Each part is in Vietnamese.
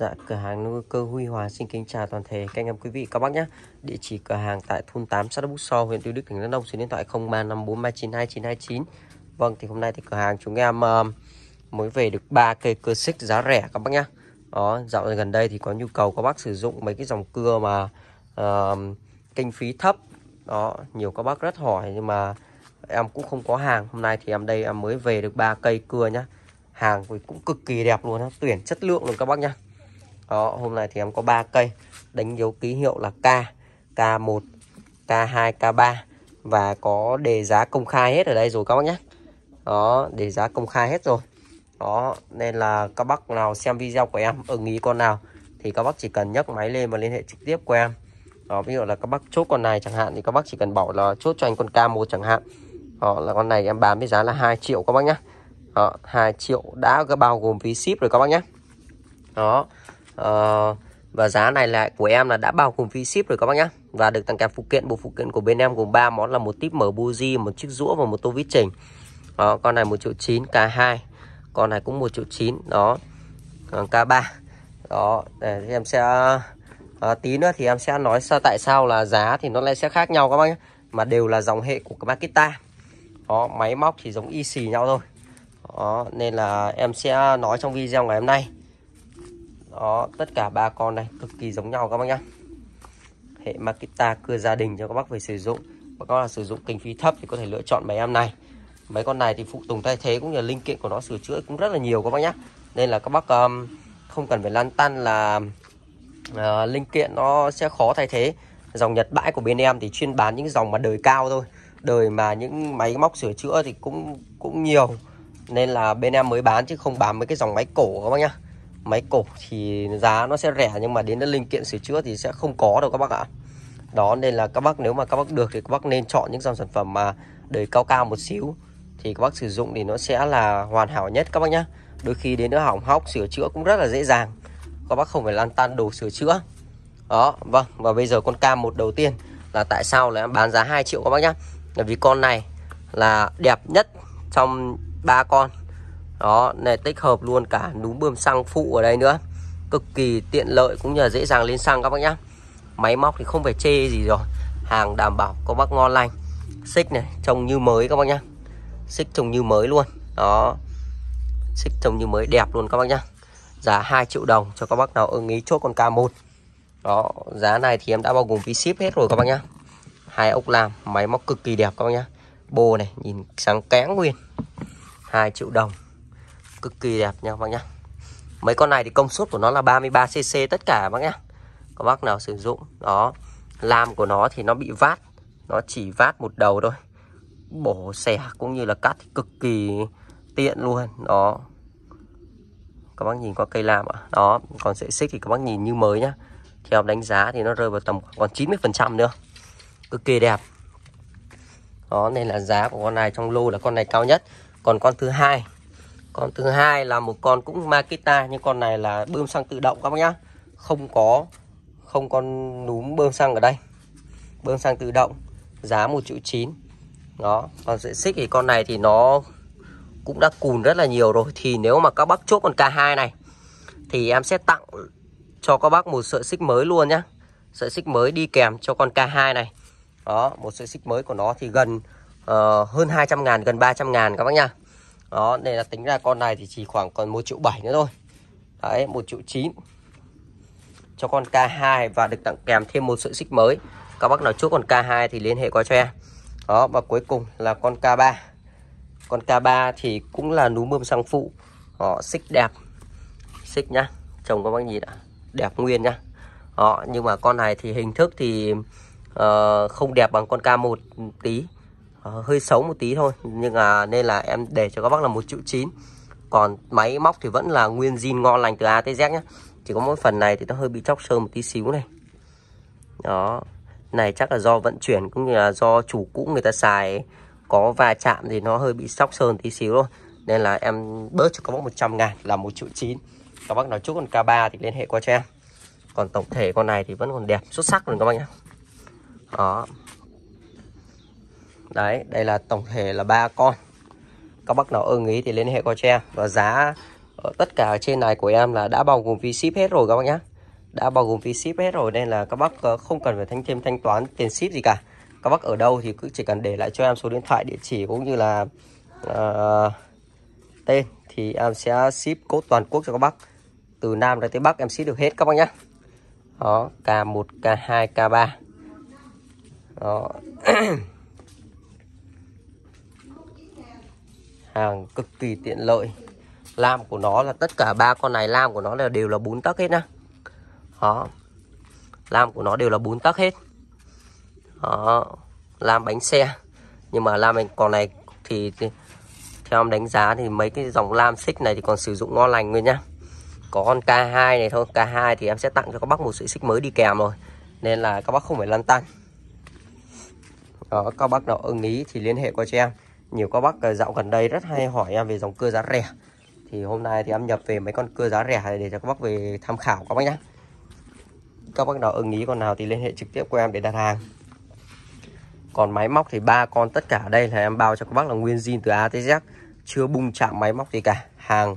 Dạ, cửa hàng nuôi cơ Huy Hòa xin kính chào toàn thể các anh em quý vị các bác nhé. Địa chỉ cửa hàng tại thôn 8 xã Đức So, huyện Tuy Đức, tỉnh Đắk Nông, số điện thoại 0354392929. Vâng, thì hôm nay thì cửa hàng chúng em ờ, mới về được ba cây cưa xích giá rẻ các bác nhé. Đó, dạo gần đây thì có nhu cầu các bác sử dụng mấy cái dòng cưa mà uh, kinh phí thấp. Đó, nhiều các bác rất hỏi nhưng mà em cũng không có hàng. Hôm nay thì em đây em mới về được ba cây cưa nhá hàng cũng cực kỳ đẹp luôn á tuyển chất lượng luôn các bác nhá đó hôm nay thì em có 3 cây đánh dấu ký hiệu là K K1 K2 K3 và có đề giá công khai hết ở đây rồi các bác nhé đó đề giá công khai hết rồi đó nên là các bác nào xem video của em ưng ý con nào thì các bác chỉ cần nhấc máy lên và liên hệ trực tiếp của em đó, ví dụ là các bác chốt con này chẳng hạn thì các bác chỉ cần bảo là chốt cho anh con K1 chẳng hạn đó, là con này em bán với giá là 2 triệu các bác nhé đó, 2 triệu đã bao gồm phí ship rồi các bác nhé đó Ờ, và giá này là của em là đã bao gồm phí ship rồi các bác nhá và được tặng kèm phụ kiện bộ phụ kiện của bên em gồm 3 món là một tip mở buji một chiếc rũa và một tô vít chỉnh đó con này một triệu chín k 2 con này cũng một triệu chín đó ờ, k 3 đó để em sẽ à, tí nữa thì em sẽ nói sao tại sao là giá thì nó lại sẽ khác nhau các bác nhé mà đều là dòng hệ của Makita đó máy móc thì giống y xì nhau thôi đó, nên là em sẽ nói trong video ngày hôm nay đó tất cả ba con này cực kỳ giống nhau các bác nhá hệ Makita cưa gia đình cho các bác về sử dụng và các bác là sử dụng kinh phí thấp thì có thể lựa chọn máy em này mấy con này thì phụ tùng thay thế cũng như linh kiện của nó sửa chữa cũng rất là nhiều các bác nhá nên là các bác um, không cần phải lăn tăn là uh, linh kiện nó sẽ khó thay thế dòng Nhật bãi của bên em thì chuyên bán những dòng mà đời cao thôi đời mà những máy móc sửa chữa thì cũng cũng nhiều nên là bên em mới bán chứ không bán mấy cái dòng máy cổ các bác nhá máy cổ thì giá nó sẽ rẻ nhưng mà đến linh kiện sửa chữa thì sẽ không có đâu các bác ạ đó nên là các bác nếu mà các bác được thì các bác nên chọn những dòng sản phẩm mà đời cao cao một xíu thì các bác sử dụng thì nó sẽ là hoàn hảo nhất các bác nhá đôi khi đến nó hỏng hóc sửa chữa cũng rất là dễ dàng các bác không phải lan tan đồ sửa chữa đó vâng và bây giờ con cam một đầu tiên là tại sao lại bán giá 2 triệu các bác nhá là vì con này là đẹp nhất trong ba con đó này tích hợp luôn cả núm bơm xăng phụ ở đây nữa cực kỳ tiện lợi cũng như là dễ dàng lên xăng các bác nhá máy móc thì không phải chê gì rồi hàng đảm bảo có bác ngon lành xích này trông như mới các bác nhá xích trông như mới luôn đó xích trông như mới đẹp luôn các bác nhá giá 2 triệu đồng cho các bác nào ưng ý chốt con K1 đó giá này thì em đã bao gồm phí ship hết rồi các bác nhá hai ốc làm máy móc cực kỳ đẹp các bác nhá bô này nhìn sáng kén nguyên 2 triệu đồng cực kỳ đẹp nha các bác nhá mấy con này thì công suất của nó là 33 cc tất cả bác nhá có bác nào sử dụng đó làm của nó thì nó bị vát nó chỉ vát một đầu thôi bổ xẻ cũng như là cắt thì cực kỳ tiện luôn đó các bác nhìn qua cây lam ạ đó còn sợi xích thì các bác nhìn như mới nhá theo đánh giá thì nó rơi vào tầm còn 90 nữa cực kỳ đẹp đó nên là giá của con này trong lô là con này cao nhất còn con thứ hai còn thứ hai là một con cũng Makita nhưng con này là bơm xăng tự động các bác nhá không có không con núm bơm xăng ở đây bơm xăng tự động giá một triệu chín đó còn diện xích thì con này thì nó cũng đã cùn rất là nhiều rồi thì nếu mà các bác chốt con K2 này thì em sẽ tặng cho các bác một sợi xích mới luôn nhá sợi xích mới đi kèm cho con K2 này đó một sợi xích mới của nó thì gần uh, hơn 200 ngàn gần 300 ngàn các bác nhá đó nên là tính ra con này thì chỉ khoảng còn một triệu bảy nữa thôi đấy một triệu chín cho con K2 và được tặng kèm thêm một sợi xích mới các bác nào chốt con K2 thì liên hệ qua cho em đó và cuối cùng là con K3 con K3 thì cũng là núm bơm sang phụ họ xích đẹp xích nhá chồng các bác nhìn ạ đẹp nguyên nhá họ nhưng mà con này thì hình thức thì uh, không đẹp bằng con K1 tí Ờ, hơi xấu một tí thôi nhưng à, nên là em để cho các bác là một triệu chín còn máy móc thì vẫn là nguyên zin ngon lành từ A tới Z nhé chỉ có mỗi phần này thì nó hơi bị chóc sơn một tí xíu này đó này chắc là do vận chuyển cũng như là do chủ cũ người ta xài có va chạm thì nó hơi bị sóc sơn tí xíu thôi nên là em bớt cho các bác 100 ngàn là một triệu chín các bác nói chút con K3 thì liên hệ qua cho em còn tổng thể con này thì vẫn còn đẹp xuất sắc luôn các bác nhé đó đấy đây là tổng thể là ba con các bác nào ưng ý thì liên hệ qua cho em và giá ở tất cả ở trên này của em là đã bao gồm phí ship hết rồi các bác nhé đã bao gồm phí ship hết rồi nên là các bác ờ, không cần phải thanh thêm thanh toán tiền ship gì cả các bác ở đâu thì cứ chỉ cần để lại cho em số điện thoại địa chỉ cũng như là uh, tên thì em sẽ ship cốt toàn quốc cho các bác từ Nam ra tới Bắc em ship được hết các bác nhé đó K1 K2 K3 đó hàng cực kỳ tiện lợi lam của nó là tất cả ba con này lam của nó là đều là bốn tấc hết nhá đó lam của nó đều là bốn tấc hết đó lam bánh xe nhưng mà lam còn này thì theo em đánh giá thì mấy cái dòng lam xích này thì còn sử dụng ngon lành nguyên nhá có con K2 này thôi K2 thì em sẽ tặng cho các bác một sợi xích mới đi kèm rồi nên là các bác không phải lăn tăn đó các bác nào ưng ý thì liên hệ qua cho em nhiều các bác ờ, dạo gần đây rất hay hỏi em về dòng cưa giá rẻ thì hôm nay thì em nhập về mấy con cưa giá rẻ này để cho các bác về tham khảo các bác nhé các bác nào ưng ý con nào thì liên hệ trực tiếp của em để đặt hàng còn máy móc thì ba con tất cả đây là em bao cho các bác là nguyên zin từ A tới Z chưa bung chạm máy móc gì cả hàng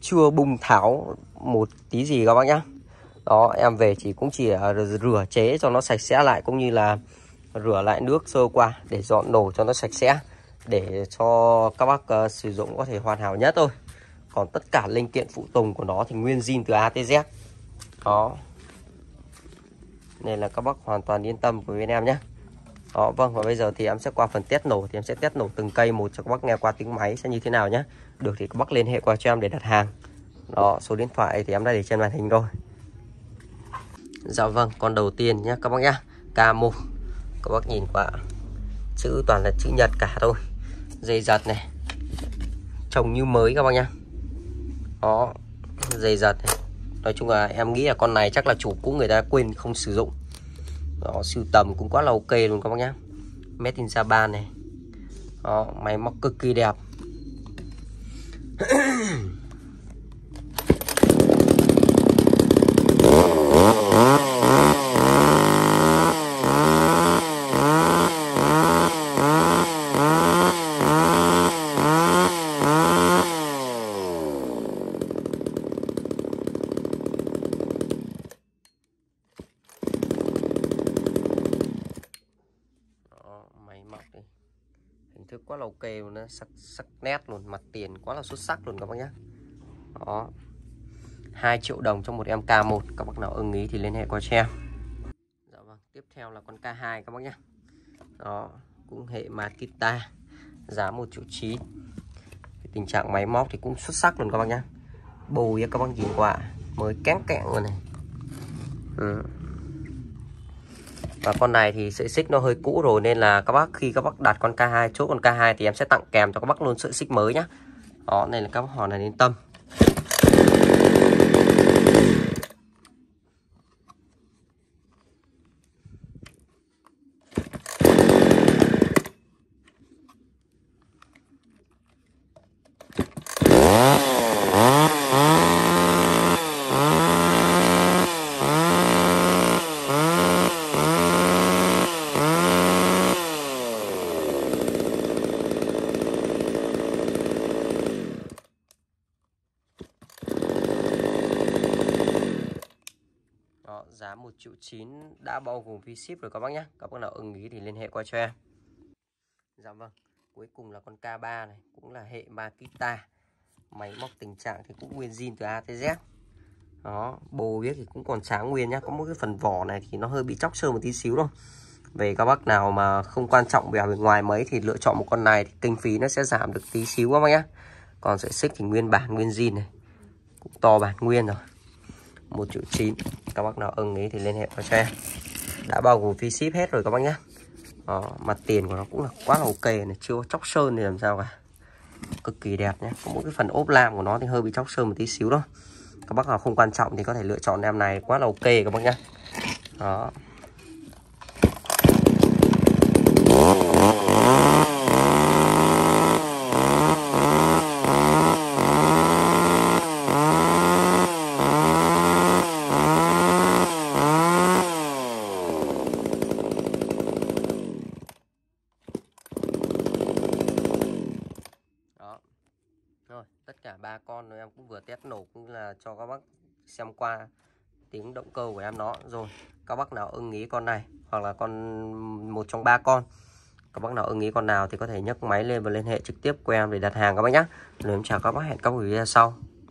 chưa bung tháo một tí gì các bác nhá đó em về chỉ cũng chỉ ờ, rửa chế cho nó sạch sẽ lại cũng như là rửa lại nước sơ qua để dọn nổ cho nó sạch sẽ để cho các bác uh, sử dụng có thể hoàn hảo nhất thôi còn tất cả linh kiện phụ tùng của nó thì nguyên zin từ ATZ. đó nên là các bác hoàn toàn yên tâm của bên em nhé đó vâng và bây giờ thì em sẽ qua phần test nổ thì em sẽ test nổ từng cây một cho các bác nghe qua tiếng máy sẽ như thế nào nhé được thì các bác liên hệ qua cho em để đặt hàng đó số điện thoại thì em đã để trên màn hình rồi dạ vâng con đầu tiên nhé các bác nhé K1 các bác nhìn qua chữ toàn là chữ nhật cả thôi dày giật này trồng như mới các bác nhá đó dày giật này. nói chung là em nghĩ là con này chắc là chủ cũ người ta quên không sử dụng đó sưu tầm cũng quá là ok luôn các bác nhá made in Japan này đó, máy móc cực kỳ đẹp sắc, sắc nét luôn mặt tiền quá là xuất sắc luôn các bác nhé đó 2 triệu đồng cho một em K1 các bác nào ưng ý thì liên hệ qua cho dạ vâng tiếp theo là con K2 các bác nhé đó cũng hệ Makita giá 1 triệu 9 tình trạng máy móc thì cũng xuất sắc luôn các bác nhé bầu các bác nhìn qua, mới kén kẹn luôn này ừ. Và con này thì sợi xích nó hơi cũ rồi nên là các bác khi các bác đặt con K2 chốt con K2 thì em sẽ tặng kèm cho các bác luôn sợi xích mới nhá. Đó, này là các bác hoàn này yên tâm. giá 1 triệu 9 đã bao gồm phí ship rồi các bác nhé các bác nào ưng ý thì liên hệ qua cho em dạ vâng cuối cùng là con K3 này cũng là hệ Makita máy móc tình trạng thì cũng nguyên zin từ A tới Z đó bồ biết thì cũng còn sáng nguyên nhá có một cái phần vỏ này thì nó hơi bị chóc sơn một tí xíu thôi về các bác nào mà không quan trọng về bên ngoài mấy thì lựa chọn một con này thì kinh phí nó sẽ giảm được tí xíu các bác nhé. còn sợi xích thì nguyên bản nguyên zin này cũng to bản nguyên rồi 1 triệu 9 các bác nào ưng ý thì liên hệ qua cho em đã bao gồm phí ship hết rồi các bác nhé Đó, mặt tiền của nó cũng là quá là ok này chưa chóc sơn thì làm sao cả cực kỳ đẹp nhé có mỗi cái phần ốp lam của nó thì hơi bị chóc sơn một tí xíu thôi các bác nào không quan trọng thì có thể lựa chọn em này quá là ok các bác nhé đó thôi tất cả ba con em cũng vừa test nổ cũng là cho các bác xem qua tiếng động cơ của em nó rồi các bác nào ưng ý con này hoặc là con một trong ba con các bác nào ưng ý con nào thì có thể nhấc máy lên và liên hệ trực tiếp của em để đặt hàng các bác nhé. rồi em chào các bác hẹn các buổi video sau.